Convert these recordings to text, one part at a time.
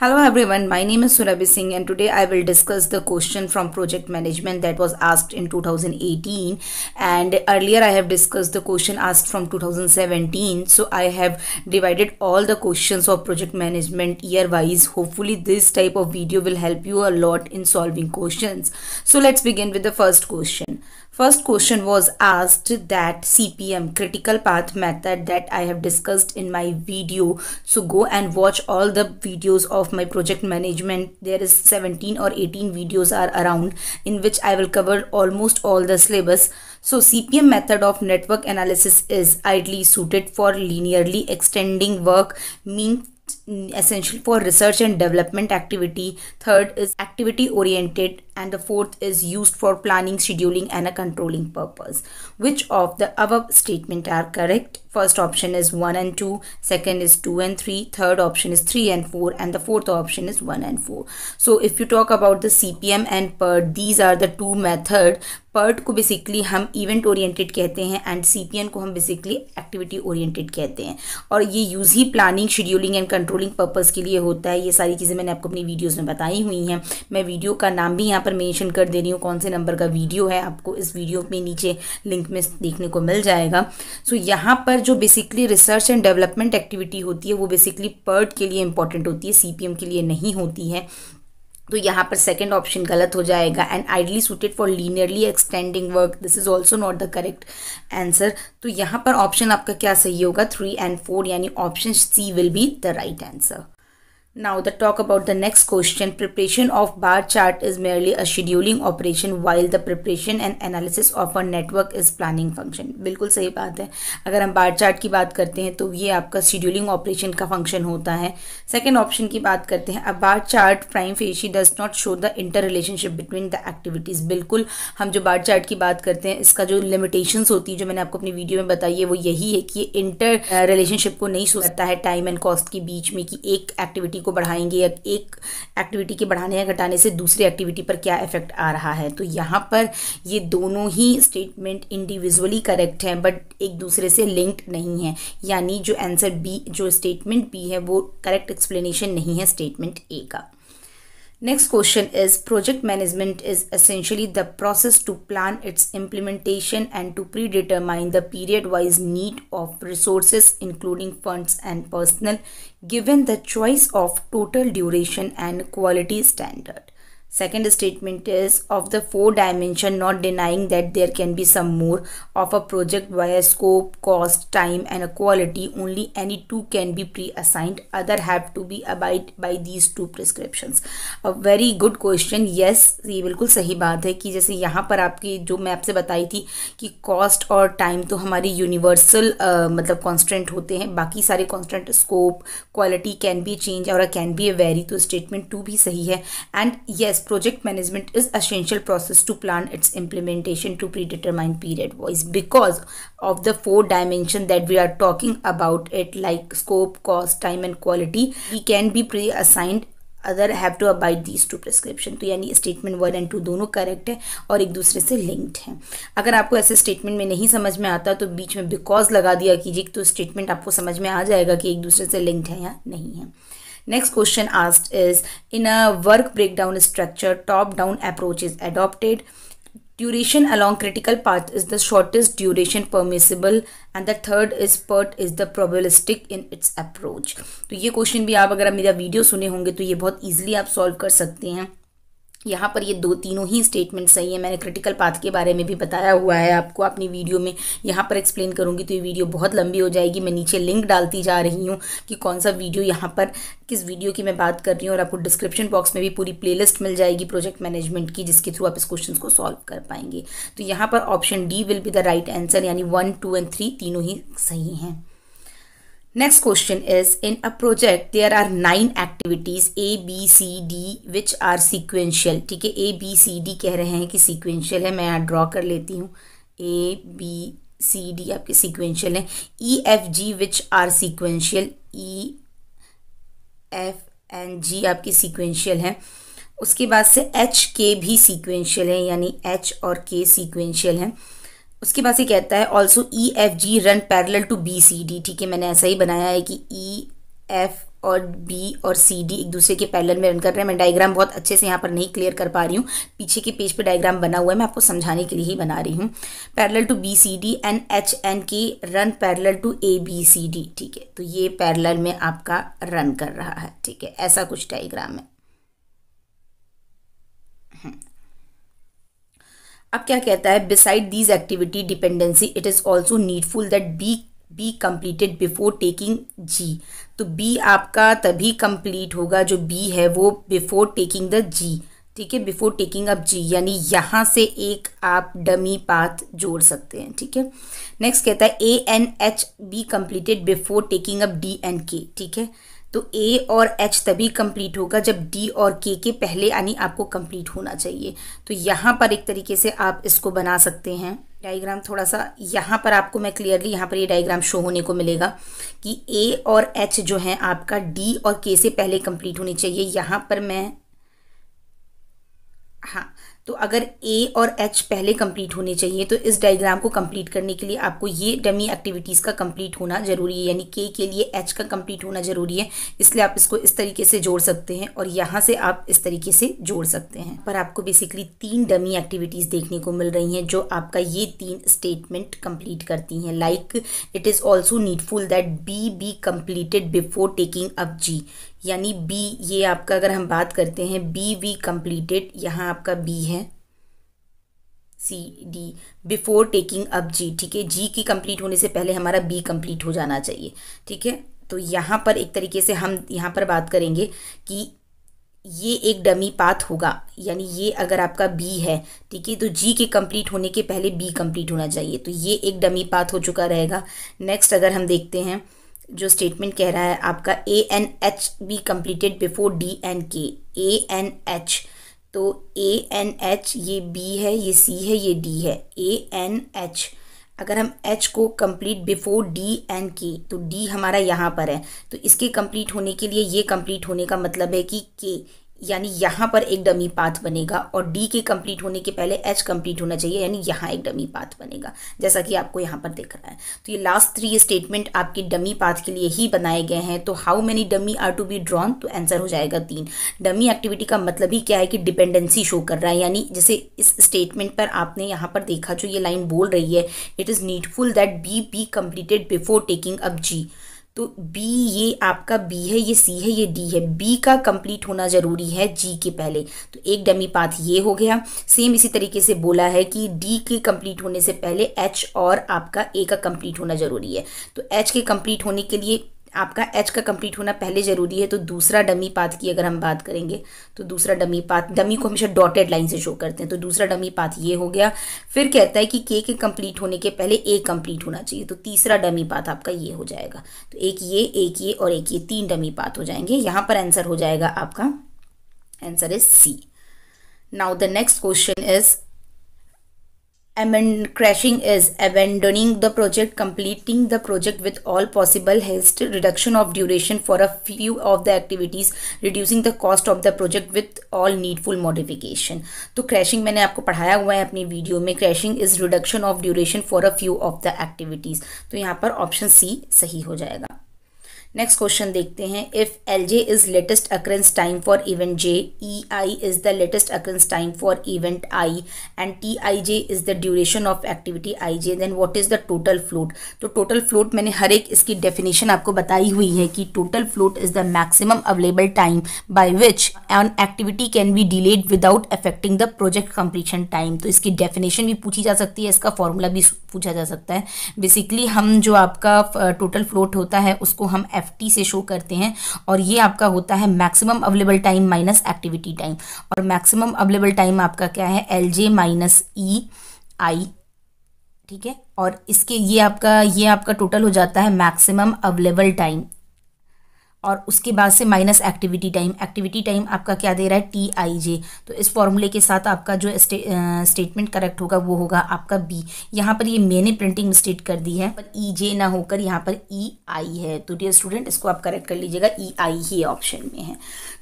Hello everyone, my name is Surabhi Singh and today I will discuss the question from project management that was asked in 2018 and earlier I have discussed the question asked from 2017 so I have divided all the questions of project management year wise hopefully this type of video will help you a lot in solving questions. So let's begin with the first question. First question was asked that CPM critical path method that I have discussed in my video. So go and watch all the videos of my project management. There is 17 or 18 videos are around in which I will cover almost all the syllabus. So CPM method of network analysis is ideally suited for linearly extending work means essential for research and development activity. Third is activity oriented and the fourth is used for planning, scheduling and a controlling purpose. Which of the above statement are correct? First option is 1 and 2, second is 2 and 3, third option is 3 and 4 and the fourth option is 1 and 4. So if you talk about the CPM and PERT, these are the two method. PERT ko basically hum event oriented kehte hain and cpm ko hum basically activity oriented kehte hain aur ye use hi planning scheduling and controlling purpose ke liye hota hai ye sari cheeze maine aapko apni videos mein batayi hui hain main video ka naam bhi yahan पर mention कर दे रही हूँ कौन से number का video है आपको इस वीडियो में नीचे लिंक में देखने को मिल जाएगा सो so, यहाँ पर जो basically research and development activity होती है वो बेसिकली पर्ट e के लिए इंपॉर्टेंट होती है सी के लिए नहीं होती है तो यहाँ पर सेकंड ऑप्शन गलत हो जाएगा and ideally suited for linearly extending work this is also not the correct answer तो यहाँ पर ऑप्शन आपका क्या सही होगा थ्री एंड फोर यानी option C will be the right answer Now the talk about the next question. Preparation of bar chart is merely a scheduling operation while the preparation and analysis of a network is planning function. बिल्कुल सही बात है अगर हम bar chart की बात करते हैं तो ये आपका शेड्यूलिंग ऑपरेशन का फंक्शन होता है सेकेंड ऑप्शन की बात करते हैं अब bar chart prima facie does not show the interrelationship between the activities बिल्कुल हम जो बार चार्ट की बात करते हैं इसका जो लिमिटेशंस होती है जो मैंने आपको अपनी वीडियो में बताई है वो यही है कि ये इंटर रिलेशनशिप को नहीं शो करता है टाइम एंड कॉस्ट के बीच में कि एक एक्टिविटी को बढ़ाएंगे या एक एक्टिविटी के बढ़ाने या घटाने से दूसरे एक्टिविटी पर क्या इफेक्ट आ रहा है तो यहाँ पर ये दोनों ही स्टेटमेंट इंडिविजुअली करेक्ट हैं बट एक दूसरे से लिंक्ड नहीं है यानी जो आंसर बी जो स्टेटमेंट बी है वो करेक्ट एक्सप्लेनेशन नहीं है स्टेटमेंट ए का Next question is project management is essentially the process to plan its implementation and to predetermine the period wise need of resources including funds and personnel given the choice of total duration and quality standard. Second statement is of the four dimension not denying that there can be some more of a project via scope, cost, time and a quality only any two can be pre-assigned other have to be abide by these two prescriptions. A very good question yes ye ये बिल्कुल सही बात है कि जैसे यहाँ पर आपकी जो मैं आपसे बताई थी कि कॉस्ट और टाइम तो हमारे यूनिवर्सल मतलब कॉन्स्टेंट होते हैं बाकी सारे constant scope quality can be change और can be a vary to statement two bhi sahi hai and yes as project management is essential process to plan its implementation to predetermined period wise because of the four dimension that we are talking about it like scope cost time and quality we can be pre-assigned other have to abide these two prescription तो यानी statement one and two दोनों correct है और एक दूसरे से linked है अगर आपको ऐसे स्टेटमेंट में नहीं समझ में आता तो बीच में बिकॉज लगा दिया कीजिए तो स्टेटमेंट आपको समझ में आ जाएगा कि एक दूसरे से लिंक्ड है या नहीं है Next question asked is in a work breakdown structure top down approach is adopted. Duration along critical path is the shortest duration permissible and the third is PERT is the probabilistic in its approach तो ये question भी आप अगर आप मेरा video सुने होंगे तो ये बहुत ईजिली आप सॉल्व कर सकते हैं यहाँ पर ये दो तीनों ही स्टेटमेंट सही है मैंने क्रिटिकल पाथ के बारे में भी बताया हुआ है आपको अपनी वीडियो में यहाँ पर एक्सप्लेन करूँगी तो ये वीडियो बहुत लंबी हो जाएगी मैं नीचे लिंक डालती जा रही हूँ कि कौन सा वीडियो यहाँ पर किस वीडियो की मैं बात कर रही हूँ और आपको डिस्क्रिप्शन बॉक्स में भी पूरी प्ले मिल जाएगी प्रोजेक्ट मैनेजमेंट की जिसके थ्रू आप इस क्वेश्चन को सॉल्व कर पाएंगे तो यहाँ पर option D will be the right answer यानी वन टू एंड थ्री तीनों ही सही हैं Next question is in a project there are nine activities A B C D which are sequential ठीक है A B C D कह रहे हैं कि sequential है मैं यहाँ ड्रॉ कर लेती हूँ A B C D आपके sequential हैं E F G which are sequential E F n G आपके sequential हैं उसके बाद से H K भी sequential हैं यानी H और K sequential हैं उसके पास ये कहता है also E F G run parallel to B C D ठीक है मैंने ऐसा ही बनाया है कि ई e, एफ और बी और सी डी एक दूसरे के पैरल में रन कर रहे हैं मैं डायग्राम बहुत अच्छे से यहाँ पर नहीं क्लियर कर पा रही हूँ पीछे के पेज पे डायग्राम बना हुआ है मैं आपको समझाने के लिए ही बना रही हूँ parallel to B C D and H and K run parallel to A B C D ठीक है तो ये पैरल में आपका रन कर रहा है ठीक है ऐसा कुछ डायग्राम है हम्म। अब क्या कहता है beside these activity dependency it is also needful that B be completed before taking G तो बी आपका तभी कम्प्लीट होगा जो बी है वो बिफोर टेकिंग द जी ठीक है बिफोर टेकिंग अप जी यानी यहाँ से एक आप डमी पाथ जोड़ सकते हैं ठीक है नेक्स्ट कहता है A and H be completed before taking up D and K ठीक है तो ए और एच तभी कंप्लीट होगा जब डी और के के पहले यानी आपको कंप्लीट होना चाहिए तो यहाँ पर एक तरीके से आप इसको बना सकते हैं डायग्राम थोड़ा सा यहाँ पर आपको मैं क्लियरली यहाँ पर ये यह डायग्राम शो होने को मिलेगा कि ए और एच जो है आपका डी और के से पहले कंप्लीट होनी चाहिए यहाँ पर मैं हाँ तो अगर ए और एच पहले कंप्लीट होने चाहिए तो इस डायग्राम को कंप्लीट करने के लिए आपको ये डमी एक्टिविटीज़ का कंप्लीट होना ज़रूरी है यानी के के लिए एच का कंप्लीट होना ज़रूरी है इसलिए आप इसको इस तरीके से जोड़ सकते हैं और यहाँ से आप इस तरीके से जोड़ सकते हैं पर आपको बेसिकली तीन डमी एक्टिविटीज़ देखने को मिल रही हैं जो आपका ये तीन स्टेटमेंट कंप्लीट करती हैं like it is also needful that B be completed before taking up G यानी बी ये आपका अगर हम बात करते हैं बी वी कंप्लीटेड यहाँ आपका बी है C D before taking up G ठीक है जी की कंप्लीट होने से पहले हमारा बी कंप्लीट हो जाना चाहिए ठीक है तो यहाँ पर एक तरीके से हम यहाँ पर बात करेंगे कि ये एक डमी पाथ होगा यानी ये अगर आपका बी है ठीक है तो जी के कंप्लीट होने के पहले बी कंप्लीट होना चाहिए तो ये एक डमी पाथ हो चुका रहेगा नेक्स्ट अगर हम देखते हैं जो स्टेटमेंट कह रहा है आपका A and H be completed before D and K A and H तो ए एन एच ये बी है ये सी है ये डी है ए एन एच अगर हम एच को कम्प्लीट बिफोर डी एन के तो डी हमारा यहाँ पर है तो इसके कम्प्लीट होने के लिए ये कम्प्लीट होने का मतलब है कि के यानी यहाँ पर एक डमी पाथ बनेगा और डी के कंप्लीट होने के पहले एच कंप्लीट होना चाहिए यानी यहाँ एक डमी पाथ बनेगा जैसा कि आपको यहाँ पर देख रहा है तो ये लास्ट थ्री स्टेटमेंट आपके डमी पाथ के लिए ही बनाए गए हैं तो how many dummy are to be drawn तो आंसर हो जाएगा तीन डमी एक्टिविटी का मतलब ही क्या है कि डिपेंडेंसी शो कर रहा है यानी जैसे इस स्टेटमेंट पर आपने यहाँ पर देखा जो ये लाइन बोल रही है it is needful that B be completed before taking up G तो बी ये आपका बी है ये सी है ये डी है बी का कंप्लीट होना ज़रूरी है जी के पहले तो एक डमी पाथ ये हो गया सेम इसी तरीके से बोला है कि डी के कंप्लीट होने से पहले एच और आपका ए का कंप्लीट होना ज़रूरी है तो एच के कंप्लीट होने के लिए आपका एच का कंप्लीट होना पहले ज़रूरी है तो दूसरा डमी पाथ की अगर हम बात करेंगे तो दूसरा डमी पाथ डमी को हमेशा डॉटेड लाइन से शो करते हैं तो दूसरा डमी पाथ ये हो गया फिर कहता है कि के के कंप्लीट होने के पहले ए कंप्लीट होना चाहिए तो तीसरा डमी पाथ आपका ये हो जाएगा तो एक ये एक ये और एक ये तीन डमी पाथ हो जाएंगे यहाँ पर आंसर हो जाएगा आपका answer is C now the next question is एमन crashing is abandoning the project completing the project with all possible haste reduction of duration for a few of the activities reducing the cost of the project with all needful modification तो crashing मैंने आपको पढ़ाया हुआ है अपनी video में crashing is reduction of duration for a few of the activities तो यहाँ पर ऑप्शन सी सही हो जाएगा नेक्स्ट क्वेश्चन देखते हैं if L J is latest occurrence time for event J E I is the latest occurrence time for event I and T I J is the duration of activity I J then what is the total float तो total float मैंने हर एक इसकी definition आपको बताई हुई है कि total float is the maximum available time by which an activity can be delayed without affecting the project completion time तो इसकी डेफिनेशन भी पूछी जा सकती है इसका फॉर्मूला भी पूछा जा सकता है बेसिकली हम जो आपका टोटल फ्लोट होता है उसको हम एफ से शो करते हैं और ये आपका होता है maximum available time minus activity time और मैक्सिमम अवेलेबल टाइम आपका क्या है एल जे माइनस ई आई ठीक है और इसके ये आपका ये आपका टोटल हो जाता है मैक्सिमम अवेलेबल टाइम और उसके बाद से minus activity time activity time आपका क्या दे रहा है टी आई जे तो इस फॉर्मूले के साथ आपका जो स्टेटमेंट करेक्ट होगा वो होगा आपका बी यहाँ पर ये मैंने प्रिंटिंग मिस्टेक कर दी है पर ई e जे ना होकर यहाँ पर ई e आई है तो डियर स्टूडेंट इसको आप करेक्ट कर लीजिएगा ई e आई ही ऑप्शन में है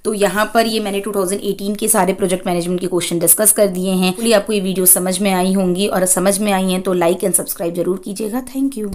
तो यहाँ पर ये मैंने 2018 के सारे प्रोजेक्ट मैनेजमेंट के क्वेश्चन डिस्कस कर दिए हैं आपको ये वीडियो समझ में आई होंगी और समझ में आई हैं तो लाइक एंड सब्सक्राइब जरूर कीजिएगा थैंक यू